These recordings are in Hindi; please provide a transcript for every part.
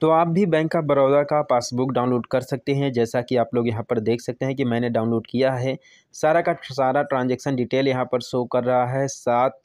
तो आप भी बैंक ऑफ बड़ौदा का पासबुक डाउनलोड कर सकते हैं जैसा कि आप लोग यहां पर देख सकते हैं कि मैंने डाउनलोड किया है सारा का सारा ट्रांजैक्शन डिटेल यहां पर शो कर रहा है सात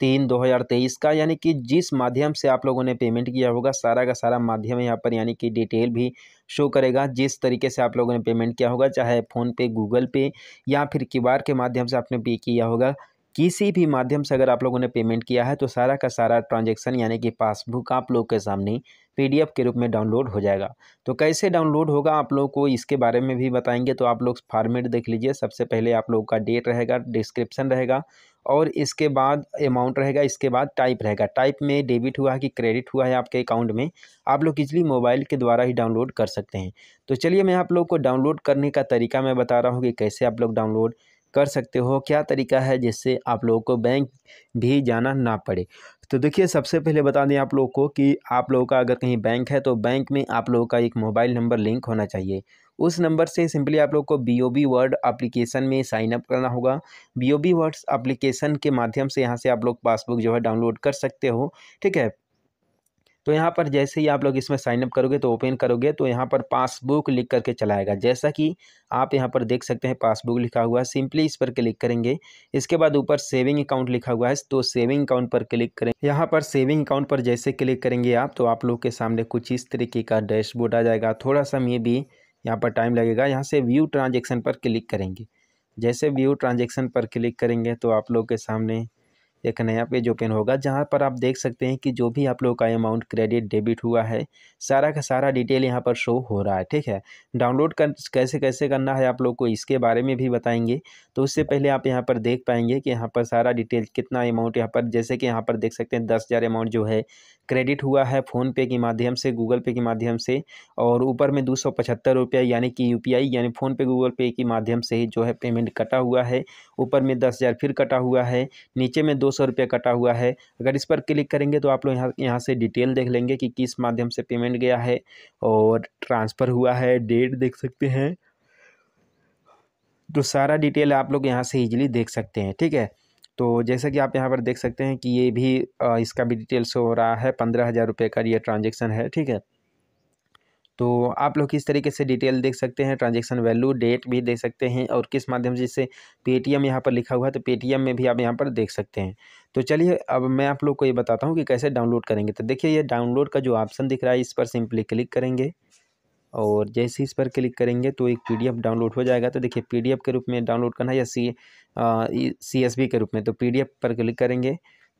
तीन दो हज़ार तेईस का यानी कि जिस माध्यम से आप लोगों ने पेमेंट किया होगा सारा का सारा माध्यम यहाँ पर यानी कि डिटेल भी शो करेगा जिस तरीके से आप लोगों ने पेमेंट किया होगा चाहे फ़ोनपे गूगल पे या फिर क्यू के माध्यम से आपने पे किया होगा किसी भी माध्यम से अगर आप लोगों ने पेमेंट किया है तो सारा का सारा ट्रांजेक्शन यानी कि पासबुक आप लोग के सामने पीडीएफ के रूप में डाउनलोड हो जाएगा तो कैसे डाउनलोड होगा आप लोग को इसके बारे में भी बताएंगे तो आप लोग फॉर्मेट देख लीजिए सबसे पहले आप लोग का डेट रहेगा डिस्क्रिप्शन रहेगा और इसके बाद अमाउंट रहेगा इसके बाद टाइप रहेगा टाइप में डेबिट हुआ है कि क्रेडिट हुआ है आपके अकाउंट में आप लोग इजली मोबाइल के द्वारा ही डाउनलोड कर सकते हैं तो चलिए मैं आप लोग को डाउनलोड करने का तरीका मैं बता रहा हूँ कि कैसे आप लोग डाउनलोड कर सकते हो क्या तरीका है जिससे आप लोगों को बैंक भी जाना ना पड़े तो देखिए सबसे पहले बता दें आप लोगों को कि आप लोगों का अगर कहीं बैंक है तो बैंक में आप लोगों का एक मोबाइल नंबर लिंक होना चाहिए उस नंबर से सिंपली आप लोग को B O B word application में साइन अप करना होगा B O B words application के माध्यम से यहाँ से आप लोग पासबुक जो है डाउनलोड कर सकते हो ठीक है तो यहाँ पर जैसे ही आप लोग इसमें साइनअप करोगे तो ओपन करोगे तो यहाँ पर पासबुक लिख करके चलाएगा जैसा कि आप यहाँ पर देख सकते हैं पासबुक लिखा हुआ है सिंपली इस पर क्लिक करेंगे इसके बाद ऊपर सेविंग अकाउंट लिखा हुआ है तो सेविंग अकाउंट पर क्लिक करें यहाँ पर सेविंग अकाउंट पर जैसे क्लिक करेंगे आप तो आप लोग के सामने कुछ इस तरीके का डैशबोर्ड आ जाएगा थोड़ा सा मे भी यहाँ पर टाइम लगेगा यहाँ से व्यू ट्रांजेक्शन पर क्लिक करेंगे जैसे व्यू ट्रांजेक्शन पर क्लिक करेंगे तो आप लोग के सामने एक नया पेज ओपन होगा जहां पर आप देख सकते हैं कि जो भी आप लोग का अमाउंट क्रेडिट डेबिट हुआ है सारा का सारा डिटेल यहाँ पर शो हो रहा है ठीक है डाउनलोड कर कैसे कैसे करना है आप लोग को इसके बारे में भी बताएंगे तो उससे पहले आप यहाँ पर देख पाएंगे कि यहाँ पर सारा डिटेल कितना अमाउंट यहाँ पर जैसे कि यहाँ पर देख सकते हैं दस हज़ार अमाउंट जो है क्रेडिट हुआ है फ़ोनपे के माध्यम से गूगल पे के माध्यम से और ऊपर में दो सौ पचहत्तर रुपया यानी कि यू यानी फ़ोनपे गूगल पे के माध्यम से ही जो है पेमेंट कटा हुआ है ऊपर में दस हज़ार फिर कटा हुआ है नीचे में दो सौ रुपये कटा हुआ है अगर इस पर क्लिक करेंगे तो आप लोग यहाँ यहाँ से डिटेल देख लेंगे कि किस माध्यम से पेमेंट गया है और ट्रांसफ़र हुआ है डेट देख सकते हैं तो सारा डिटेल आप लोग यहाँ से ईजिली देख सकते हैं ठीक है तो जैसा कि आप यहाँ पर देख सकते हैं कि ये भी इसका भी डिटेल्स हो रहा है पंद्रह हज़ार रुपये का ये ट्रांजेक्शन है ठीक है तो आप लोग किस तरीके से डिटेल देख सकते हैं ट्रांजेक्शन वैल्यू डेट भी देख सकते हैं और किस माध्यम से टी पेटीएम यहाँ पर लिखा हुआ है तो पेटीएम में भी आप यहाँ पर देख सकते हैं तो चलिए अब मैं आप लोग को ये बताता हूँ कि कैसे डाउनलोड करेंगे तो देखिए ये डाउनलोड का जो ऑप्शन दिख रहा है इस पर सिंपली क्लिक करेंगे और जैसे इस पर क्लिक करेंगे तो एक पीडीएफ डाउनलोड हो जाएगा तो देखिए पीडीएफ के रूप में डाउनलोड करना है या सी सी एस बी के रूप में तो पीडीएफ पर क्लिक करेंगे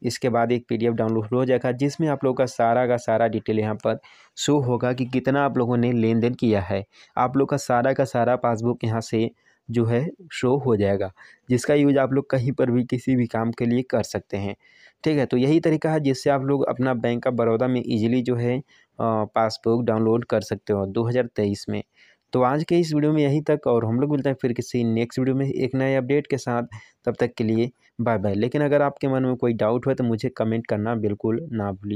इसके बाद एक पी डाउनलोड हो जाएगा जिसमें आप लोगों का सारा का सारा डिटेल यहाँ पर शो होगा कि कितना आप लोगों ने लेन देन किया है आप लोग का सारा का सारा पासबुक यहाँ से जो है शो हो जाएगा जिसका यूज आप लोग कहीं पर भी किसी भी काम के लिए कर सकते हैं ठीक है तो यही तरीका है जिससे आप लोग अपना बैंक ऑफ बड़ौदा में इजीली जो है पासबुक डाउनलोड कर सकते हो 2023 में तो आज के इस वीडियो में यहीं तक और हम लोग मिलते हैं फिर किसी नेक्स्ट वीडियो में एक नए अपडेट के साथ तब तक के लिए बाय बाय लेकिन अगर आपके मन में कोई डाउट हो तो मुझे कमेंट करना बिल्कुल ना भूलिए